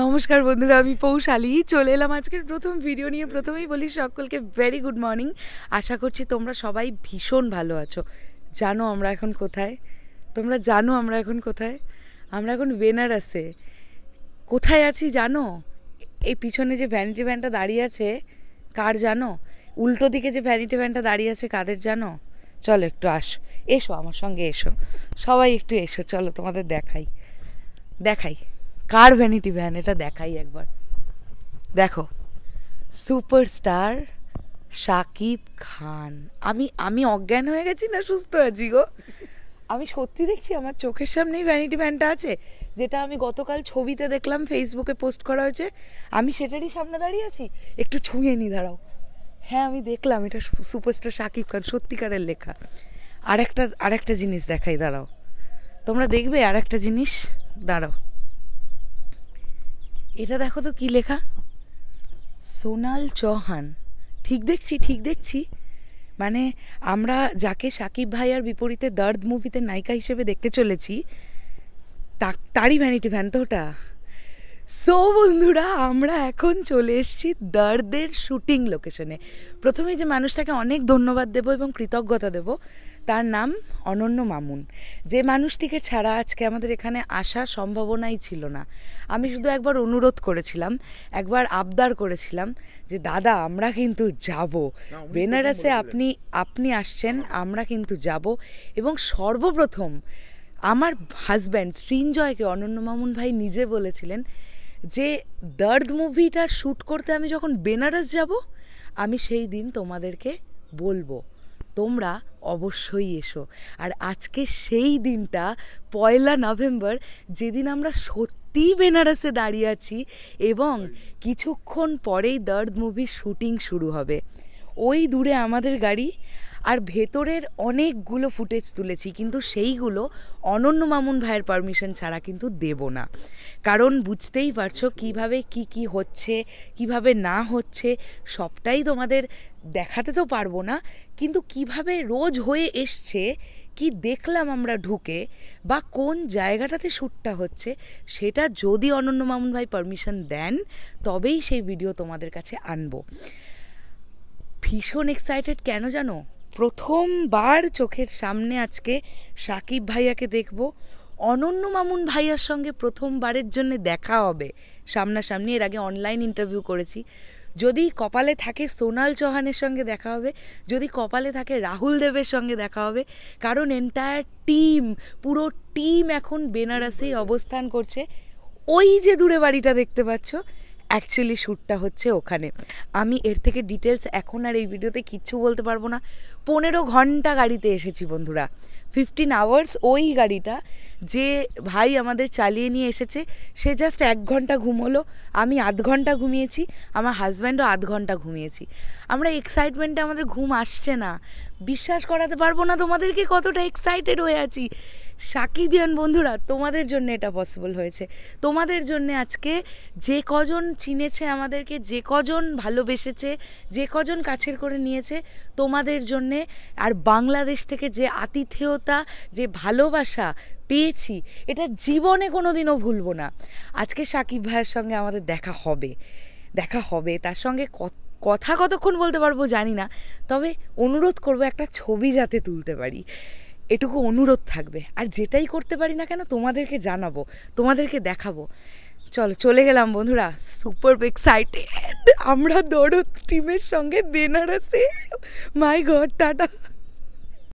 নমস্কার বন্ধুরা আমি পৌশালি চলে এলাম আজকের প্রথম ভিডিও নিয়ে প্রথমেই বলি সকলকে ভেরি গুড মর্নিং আশা করছি তোমরা সবাই ভীষণ ভালো আছো জানো আমরা এখন কোথায় তোমরা জানো আমরা এখন কোথায় আমরা এখন বেনারসে কোথায় আছি জানো এই পিছনে যে ভ্যানিটি ভ্যানটা দাঁড়িয়ে আছে কার জানো উল্টো দিকে যে ভ্যানিটি ভ্যানটা দাঁড়িয়ে আছে কাদের জানো চলো একটু আসো এসো আমার সঙ্গে এসো সবাই একটু এসো চলো তোমাদের দেখাই দেখাই কার ভ্যানিটি ভ্যান এটা দেখাই একবার দেখো সুপারস্টার শাকিব খান আমি আমি অজ্ঞান হয়ে গেছি না সুস্থ আছি গো আমি সত্যি দেখছি আমার চোখের সামনেই ভ্যানিটি ভ্যানটা আছে যেটা আমি গতকাল ছবিতে দেখলাম ফেসবুকে পোস্ট করা হয়েছে আমি সেটারই সামনে দাঁড়িয়ে আছি একটু ছুঁয়ে নি দাঁড়াও হ্যাঁ আমি দেখলাম এটা সুপারস্টার শাকিব খান সত্যিকারের লেখা আরেকটা আরেকটা জিনিস দেখাই দাঁড়াও তোমরা দেখবে আরেকটা জিনিস দাঁড়াও এটা দেখো তো কি লেখা সোনাল চৌহান ঠিক দেখছি ঠিক দেখছি মানে আমরা যাকে সাকিব ভাই আর বিপরীতে দর্দ মুভিতে নায়িকা হিসেবে দেখতে চলেছি তারই ভ্যানিটি ভ্যান তো ওটা সো বন্ধুরা আমরা এখন চলে এসেছি দর্দের শুটিং লোকেশনে প্রথমে যে মানুষটাকে অনেক ধন্যবাদ দেব এবং কৃতজ্ঞতা দেবো তার নাম অনন্য মামুন যে মানুষটিকে ছাড়া আজকে আমাদের এখানে আসার সম্ভাবনাই ছিল না আমি শুধু একবার অনুরোধ করেছিলাম একবার আবদার করেছিলাম যে দাদা আমরা কিন্তু যাব বেনারসে আপনি আপনি আসছেন আমরা কিন্তু যাব এবং সর্বপ্রথম আমার হাজব্যান্ড শ্রীঞ্জয়কে অনন্য মামুন ভাই নিজে বলেছিলেন যে দর্দ মুভিটা শ্যুট করতে আমি যখন বেনারস যাব আমি সেই দিন তোমাদেরকে বলবো তোমরা অবশ্যই এসো আর আজকে সেই দিনটা পয়লা নভেম্বর যেদিন আমরা সত্যিই বেনারসে দাঁড়িয়ে আছি এবং কিছুক্ষণ পরেই দর্দ মুভির শুটিং শুরু হবে ওই দূরে আমাদের গাড়ি আর ভেতরের অনেকগুলো ফুটেজ তুলেছি কিন্তু সেইগুলো অনন্য মামুন ভাইয়ের পারমিশন ছাড়া কিন্তু দেব না কারণ বুঝতেই পারছো কিভাবে কি কি হচ্ছে কিভাবে না হচ্ছে সবটাই তোমাদের দেখাতে তো পারবো না কিন্তু কিভাবে রোজ হয়ে এসছে কি দেখলাম আমরা ঢুকে বা কোন জায়গাটাতে শ্যুটটা হচ্ছে সেটা যদি অনন্য মামুন ভাই পারমিশন দেন তবেই সেই ভিডিও তোমাদের কাছে আনবো ভীষণ এক্সাইটেড কেন জানো প্রথমবার চোখের সামনে আজকে সাকিব ভাইয়াকে দেখব অনন্য মামুন ভাইয়ার সঙ্গে প্রথমবারের জন্য দেখা হবে সামনাসামনি এর আগে অনলাইন ইন্টারভিউ করেছি যদি কপালে থাকে সোনাল চৌহানের সঙ্গে দেখা হবে যদি কপালে থাকে রাহুল দেবের সঙ্গে দেখা হবে কারণ এন্টায়ার টিম পুরো টিম এখন বেনারসেই অবস্থান করছে ওই যে দূরে বাড়িটা দেখতে পাচ্ছ অ্যাকচুয়ালি শ্যুটটা হচ্ছে ওখানে আমি এর থেকে ডিটেলস এখন আর এই ভিডিওতে কিচ্ছু বলতে পারবো না পনেরো ঘন্টা গাড়িতে এসেছি বন্ধুরা ফিফটিন আওয়ার্স ওই গাড়িটা যে ভাই আমাদের চালিয়ে নিয়ে এসেছে সে জাস্ট এক ঘন্টা ঘুমোলো আমি আধ ঘন্টা ঘুমিয়েছি আমার হাজব্যান্ডও আধ ঘন্টা ঘুমিয়েছি আমরা এক্সাইটমেন্টে আমাদের ঘুম আসছে না বিশ্বাস করাতে পারবো না তোমাদেরকে কতটা এক্সাইটেড হয়ে আছি সাকিবিয়ান বন্ধুরা তোমাদের জন্য এটা পসিবল হয়েছে তোমাদের জন্য আজকে যে কজন চিনেছে আমাদেরকে যে কজন ভালোবেসেছে যে কজন কাছের করে নিয়েছে তোমাদের জন্যে আর বাংলাদেশ থেকে যে আতিথেয়তা যে ভালোবাসা পেয়েছি এটা জীবনে কোনো দিনও ভুলবো না আজকে সাকিব ভাইয়ের সঙ্গে আমাদের দেখা হবে দেখা হবে তার সঙ্গে কত কথা কতক্ষণ বলতে পারবো জানি না তবে অনুরোধ করব একটা ছবি যাতে তুলতে পারি এটুকু অনুরোধ থাকবে আর যেটাই করতে পারি না কেন তোমাদেরকে জানাবো তোমাদেরকে দেখাবো চলো চলে গেলাম বন্ধুরা সুপার এক্সাইটেড আমরা দৌড় টিমের সঙ্গে বেনারসে মাই গড টাটা